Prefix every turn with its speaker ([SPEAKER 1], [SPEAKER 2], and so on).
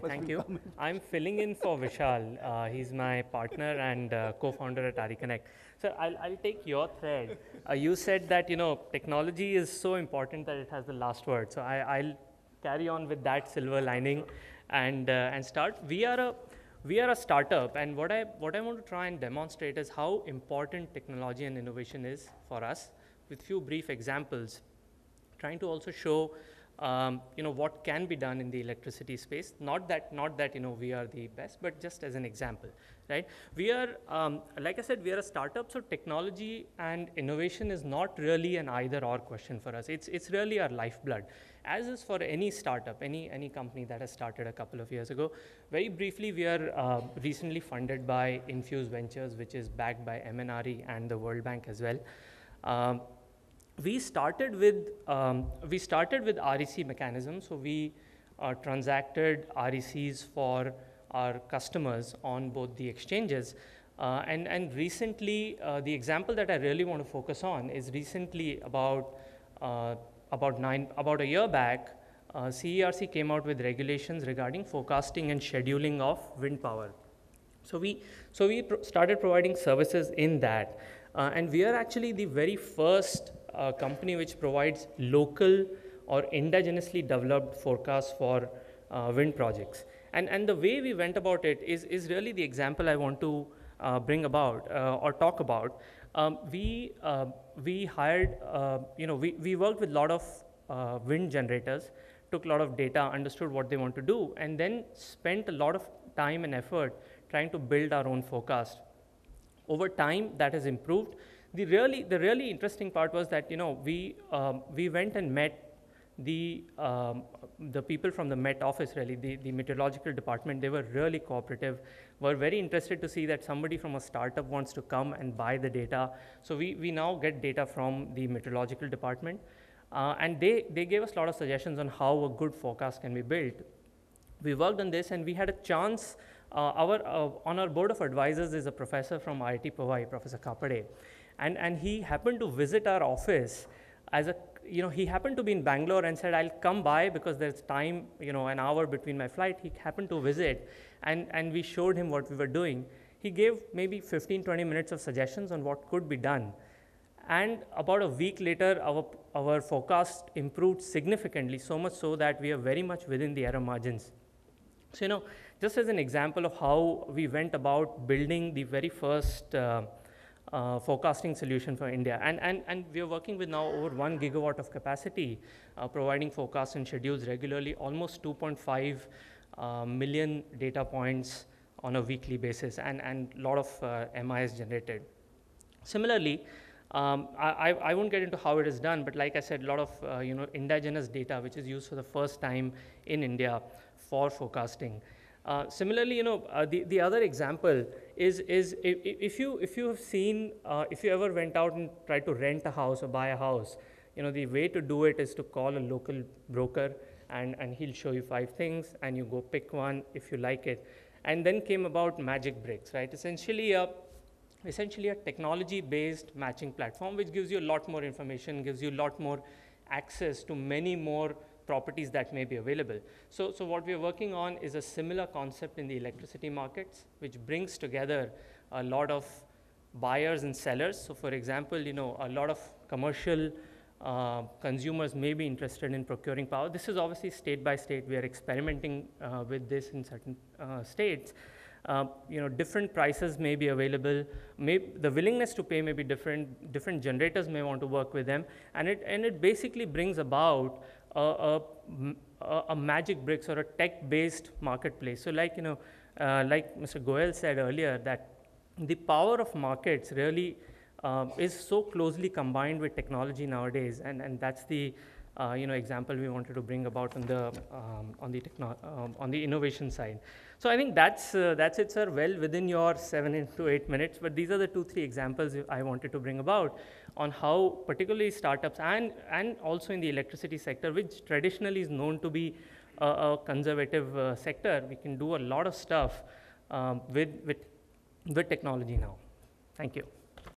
[SPEAKER 1] Thank you. I'm filling in for Vishal. Uh, he's my partner and uh, co-founder at AriConnect. So I'll, I'll take your thread. Uh, you said that you know technology is so important that it has the last word. So I, will carry on with that silver lining, and uh, and start. We are a we are a startup, and what I what I want to try and demonstrate is how important technology and innovation is for us, with few brief examples, trying to also show um, you know, what can be done in the electricity space. Not that, not that, you know, we are the best, but just as an example, right? We are, um, like I said, we are a startup, so technology and innovation is not really an either or question for us. It's, it's really our lifeblood. As is for any startup, any, any company that has started a couple of years ago. Very briefly, we are uh, recently funded by Infuse Ventures, which is backed by MNRE and the World Bank as well. Um, we started with um, we started with REC mechanism. So we uh, transacted RECs for our customers on both the exchanges. Uh, and, and recently, uh, the example that I really want to focus on is recently about, uh, about, nine, about a year back, CERC uh, came out with regulations regarding forecasting and scheduling of wind power. So we, so we started providing services in that. Uh, and we are actually the very first a company which provides local or indigenously developed forecasts for uh, wind projects. And, and the way we went about it is, is really the example I want to uh, bring about uh, or talk about. Um, we, uh, we hired, uh, you know, we, we worked with a lot of uh, wind generators, took a lot of data, understood what they want to do, and then spent a lot of time and effort trying to build our own forecast. Over time, that has improved the really, the really interesting part was that, you know, we, um, we went and met the, um, the people from the Met office, really, the, the meteorological department, they were really cooperative, were very interested to see that somebody from a startup wants to come and buy the data. So we, we now get data from the meteorological department. Uh, and they, they gave us a lot of suggestions on how a good forecast can be built. We worked on this and we had a chance, uh, our, uh, on our board of advisors is a professor from IIT Powai, Professor Kapade. And, and he happened to visit our office as a, you know, he happened to be in Bangalore and said, I'll come by because there's time, you know, an hour between my flight. He happened to visit and, and we showed him what we were doing. He gave maybe 15, 20 minutes of suggestions on what could be done. And about a week later, our, our forecast improved significantly, so much so that we are very much within the error margins. So, you know, just as an example of how we went about building the very first uh, uh, forecasting solution for India. And, and, and we are working with now over one gigawatt of capacity, uh, providing forecasts and schedules regularly, almost 2.5 uh, million data points on a weekly basis, and a lot of uh, MIs generated. Similarly, um, I, I, won't get into how it is done, but like I said, a lot of uh, you know indigenous data, which is used for the first time in India for forecasting. Uh, similarly, you know, uh, the, the other example is, is if, if you, if you have seen, uh, if you ever went out and tried to rent a house or buy a house, you know, the way to do it is to call a local broker and, and he'll show you five things and you go pick one if you like it. And then came about Magic Bricks, right? Essentially a, essentially a technology-based matching platform which gives you a lot more information, gives you a lot more access to many more properties that may be available. So, so what we're working on is a similar concept in the electricity markets, which brings together a lot of buyers and sellers. So for example, you know, a lot of commercial uh, consumers may be interested in procuring power. This is obviously state by state. We are experimenting uh, with this in certain uh, states. Uh, you know, different prices may be available. May, the willingness to pay may be different. Different generators may want to work with them, and it and it basically brings about a, a, a magic bricks or a tech-based marketplace. So like, you know, uh, like Mr. Goel said earlier, that the power of markets really uh, is so closely combined with technology nowadays, and, and that's the uh, you know, example we wanted to bring about on the um, on the techno- um, on the innovation side. So I think that's uh, that's it, sir. Well within your seven to eight minutes, but these are the two three examples I wanted to bring about on how particularly startups and and also in the electricity sector, which traditionally is known to be a, a conservative uh, sector, we can do a lot of stuff um, with with with technology now. Thank you.